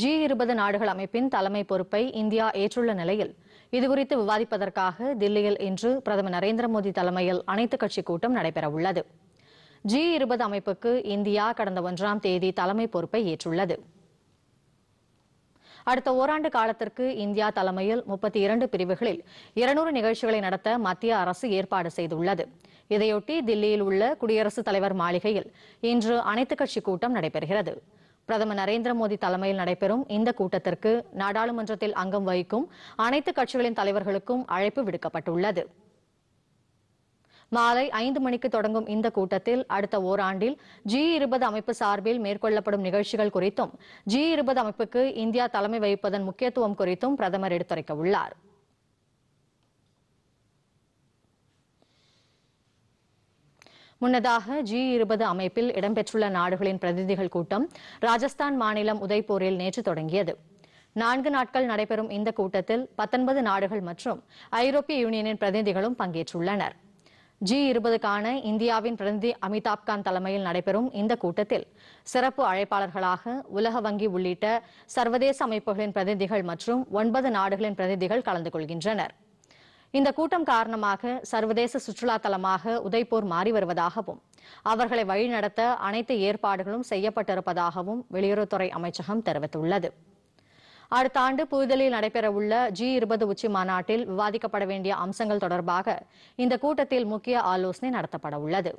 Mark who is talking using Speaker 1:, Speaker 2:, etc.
Speaker 1: G இருபது நாடுகள் அமைப்பின் தலைமை பொறுப்பை இந்தியா ஏற்றுள்ள நிலையில் இதுகுறித்து விவாதிப்பதற்காக தில்லியில் இன்று பிரதமர் நரேந்திர மோடி தலைமையில் அனைத்துக் கட்சி கூட்டம் நடைபெறவுள்ளது ஜி இருபது அமைப்புக்கு இந்தியா கடந்த ஒன்றாம் தேதி தலைமை பொறுப்பை ஏற்றுள்ளது அடுத்த ஓராண்டு காலத்திற்கு இந்தியா தலைமையில் முப்பத்தி இரண்டு பிரிவுகளில் இருநூறு நிகழ்ச்சிகளை நடத்த மத்திய அரசு ஏற்பாடு செய்துள்ளது இதையொட்டி தில்லியில் உள்ள குடியரசுத் தலைவர் மாளிகையில் இன்று அனைத்துக் கட்சி கூட்டம் நடைபெறுகிறது பிரதமர் நரேந்திர மோடி தலைமையில் நடைபெறும் இந்த கூட்டத்திற்கு நாடாளுமன்றத்தில் அங்கம் வகிக்கும் அனைத்து கட்சிகளின் தலைவர்களுக்கும் அழைப்பு விடுக்கப்பட்டுள்ளது மாலை ஐந்து மணிக்கு தொடங்கும் இந்த கூட்டத்தில் அடுத்த ஓராண்டில் ஜி இருபது அமைப்பு சார்பில் மேற்கொள்ளப்படும் நிகழ்ச்சிகள் குறித்தும் ஜி இருபது அமைப்புக்கு இந்தியா தலைமை வகிப்பதன் முக்கியத்துவம் குறித்தும் பிரதமர் எடுத்துரைக்க உள்ளார் முன்னதாக ஜி இருபது அமைப்பில் இடம்பெற்றுள்ள நாடுகளின் பிரதிநிதிகள் கூட்டம் ராஜஸ்தான் மாநிலம் உதய்பூரில் நேற்று தொடங்கியது நான்கு நாட்கள் நடைபெறும் இந்த கூட்டத்தில் பத்தொன்பது நாடுகள் மற்றும் ஐரோப்பிய யூனியனின் பிரதிநிதிகளும் பங்கேற்றுள்ளனர் ஜி இருபதுக்கான இந்தியாவின் பிரதிநிதி அமிதாப் கான் தலைமையில் நடைபெறும் இந்த கூட்டத்தில் சிறப்பு அழைப்பாளர்களாக உலக வங்கி உள்ளிட்ட சர்வதேச அமைப்புகளின் பிரதிநிதிகள் மற்றும் ஒன்பது நாடுகளின் பிரதிநிதிகள் கலந்து கொள்கின்றனா் இந்த கூட்டம் காரணமாக சர்வதேச சுற்றுலா தலமாக உதய்பூர் மாறி வருவதாகவும் அவர்களை வழிநடத்த அனைத்து ஏற்பாடுகளும் செய்யப்பட்டிருப்பதாகவும் வெளியுறவுத்துறை அமைச்சகம் தெரிவித்துள்ளது அடுத்த ஆண்டு புதுதில்லியில் நடைபெறவுள்ள ஜி இருபது உச்சி மாநாட்டில் விவாதிக்கப்பட வேண்டிய அம்சங்கள் தொடர்பாக இந்த கூட்டத்தில் முக்கிய ஆலோசனை நடத்தப்பட உள்ளது